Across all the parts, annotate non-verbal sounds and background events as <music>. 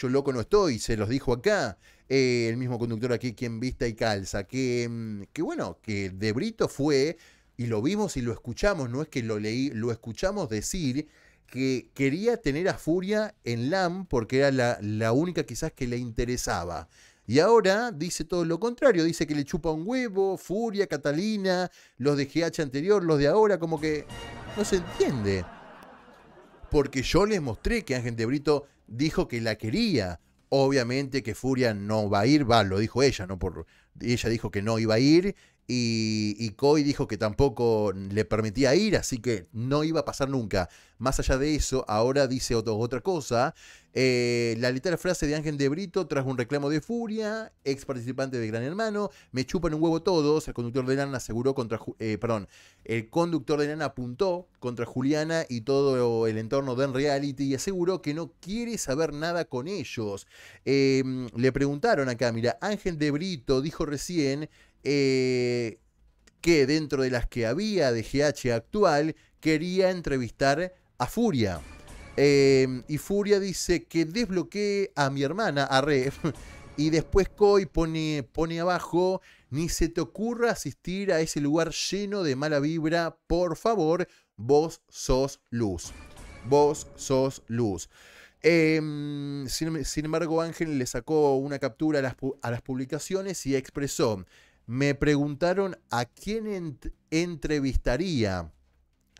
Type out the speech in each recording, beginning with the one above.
yo loco no estoy, se los dijo acá eh, el mismo conductor aquí, quien vista y calza, que, mm, que bueno, que De Brito fue, y lo vimos y lo escuchamos, no es que lo leí, lo escuchamos decir que quería tener a Furia en LAM porque era la, la única quizás que le interesaba. Y ahora dice todo lo contrario, dice que le chupa un huevo, Furia, Catalina, los de GH anterior, los de ahora, como que no se entiende. Porque yo les mostré que Ángel de Brito dijo que la quería. Obviamente que Furia no va a ir, va, lo dijo ella, ¿no? Por, ella dijo que no iba a ir y, y Coy dijo que tampoco le permitía ir, así que no iba a pasar nunca. Más allá de eso, ahora dice otra cosa. Eh, la literal frase de Ángel de Brito tras un reclamo de furia, ex participante de Gran Hermano, me chupan un huevo todos, el conductor de Nana aseguró contra, eh, perdón, el conductor de Nana apuntó contra Juliana y todo el entorno de Reality y aseguró que no quiere saber nada con ellos. Em, le preguntaron acá, mira, Ángel de Brito dijo recién eh, que dentro de las que había de GH actual quería entrevistar a Furia. Em, y Furia dice que desbloquee a mi hermana, a Rev. <laughs> Y después Coy pone, pone abajo, ni se te ocurra asistir a ese lugar lleno de mala vibra, por favor, vos sos luz. Vos sos luz. Em, sin, embargo, Ángel le sacó una captura a las, a las publicaciones y expresó, me preguntaron a quién entrevistaría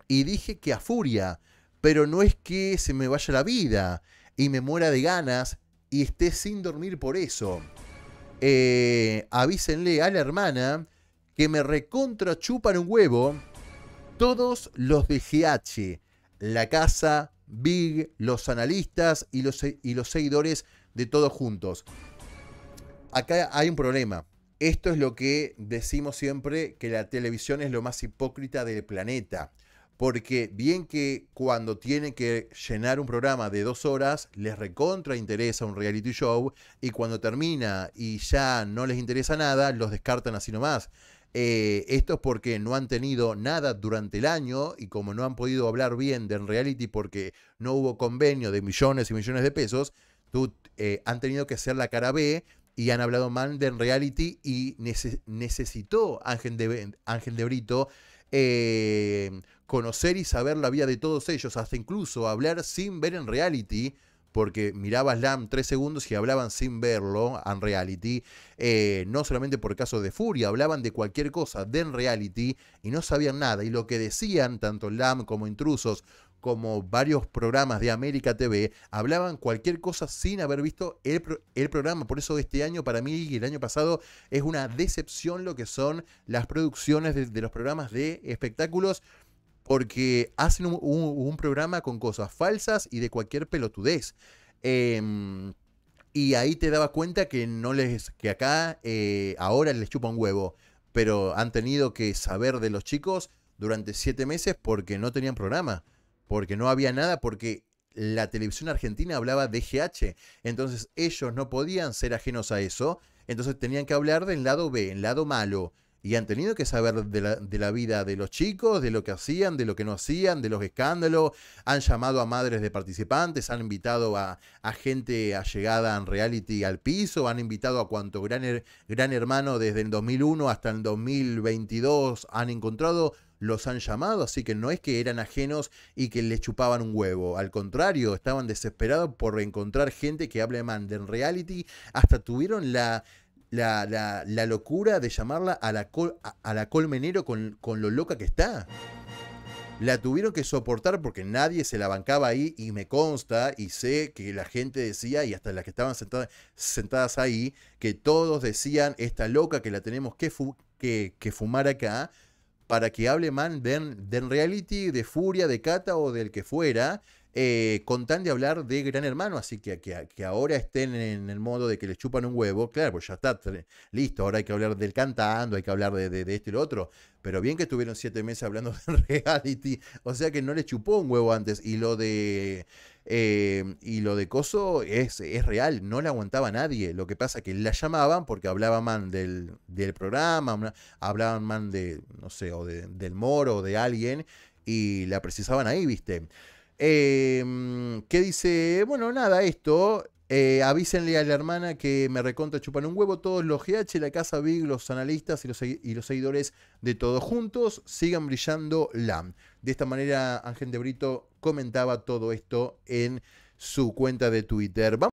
y dije que a Furia, pero no es que se me vaya la vida y me muera de ganas y esté sin dormir por eso. Eh, avísenle a la hermana que me recontra chupan un huevo todos los de GH, la casa, Big, los analistas y los, y los seguidores de todos juntos. Acá hay un problema esto es lo que decimos siempre, que la televisión es lo más hipócrita del planeta. Porque bien que cuando tiene que llenar un programa de dos horas, les recontra interesa un reality show, y cuando termina y ya no les interesa nada, los descartan así nomás. Eh, esto es porque no han tenido nada durante el año y como no han podido hablar bien del reality porque no hubo convenio de millones y millones de pesos, tú, eh, han tenido que hacer la cara B y han hablado mal En reality y necesitó Ángel de, Brito eh, conocer y saber la vida de todos ellos, hasta incluso hablar sin ver en reality, porque miraba Slam tres segundos y hablaban sin verlo en reality, eh, no solamente por caso de furia, hablaban de cualquier cosa de en reality y no sabían nada, y lo que decían tanto Slam como intrusos como varios programas de América TV, hablaban cualquier cosa sin haber visto el, programa. Por eso este año, para mí y el año pasado, es una decepción lo que son las producciones de, los programas de espectáculos, porque hacen un, programa con cosas falsas y de cualquier pelotudez. Em, y ahí te daba cuenta que no les que acá eh, ahora les chupa un huevo pero han tenido que saber de los chicos durante siete meses porque no tenían programa porque no había nada, porque la televisión argentina hablaba de GH, entonces ellos no podían ser ajenos a eso, entonces tenían que hablar del lado B, el lado malo, y han tenido que saber de la, vida de los chicos, de lo que hacían, de lo que no hacían, de los escándalos, han llamado a madres de participantes, han invitado a, a gente allegada en reality al piso, han invitado a cuanto gran, gran hermano desde el 2001 hasta el 2022, han encontrado los han llamado, así que no es que eran ajenos y que le chupaban un huevo, al contrario, estaban desesperados por encontrar gente que hable en Reality, hasta tuvieron la... La, locura de llamarla a la, a, colmenero con, con lo loca que está la tuvieron que soportar porque nadie se la bancaba ahí y me consta y sé que la gente decía y hasta las que estaban sentadas sentadas ahí que todos decían esta loca que la tenemos que, que, que fumar acá para que hable man de, reality, de furia, de cata o del que fuera, eh, con tan de hablar de Gran Hermano, así que, que, ahora estén en el modo de que le chupan un huevo, claro, pues ya está, listo, ahora hay que hablar del cantando, hay que hablar de, este esto y lo otro, pero bien que estuvieron siete meses hablando <laughs> de reality, o sea que no le chupó un huevo antes, y lo de... Eh, y lo de Coso es, es real, no le aguantaba nadie. Lo que pasa es que la llamaban porque hablaban man del, programa, hablaban man de, no sé, o del moro o de alguien, y la precisaban ahí, ¿viste? Eh, que dice, bueno, nada, esto, eh, avísenle a la hermana que me recontra chupan un huevo todos los GH, la casa Big, los analistas y los, seguidores de todos juntos. Sigan brillando LAM. De esta manera, Ángel de Brito comentaba todo esto en su cuenta de Twitter.